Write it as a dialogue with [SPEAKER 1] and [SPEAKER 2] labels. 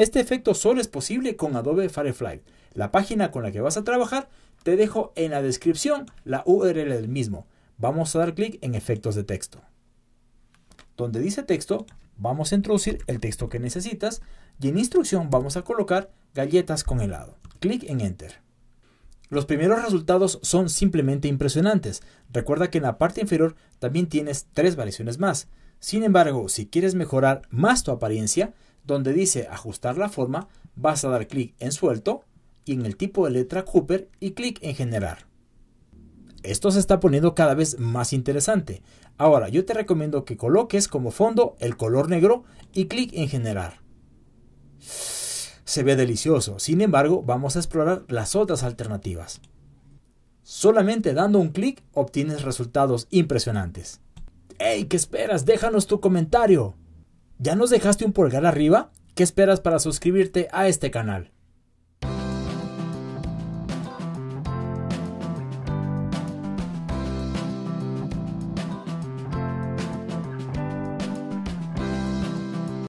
[SPEAKER 1] Este efecto solo es posible con Adobe Firefly. La página con la que vas a trabajar te dejo en la descripción la URL del mismo. Vamos a dar clic en efectos de texto. Donde dice texto, vamos a introducir el texto que necesitas y en instrucción vamos a colocar galletas con helado. Clic en Enter. Los primeros resultados son simplemente impresionantes. Recuerda que en la parte inferior también tienes tres variaciones más. Sin embargo, si quieres mejorar más tu apariencia, donde dice ajustar la forma, vas a dar clic en suelto y en el tipo de letra Cooper y clic en generar. Esto se está poniendo cada vez más interesante. Ahora, yo te recomiendo que coloques como fondo el color negro y clic en generar. Se ve delicioso, sin embargo, vamos a explorar las otras alternativas. Solamente dando un clic obtienes resultados impresionantes. ¡Hey! ¿Qué esperas? Déjanos tu comentario. ¿Ya nos dejaste un pulgar arriba? ¿Qué esperas para suscribirte a este canal?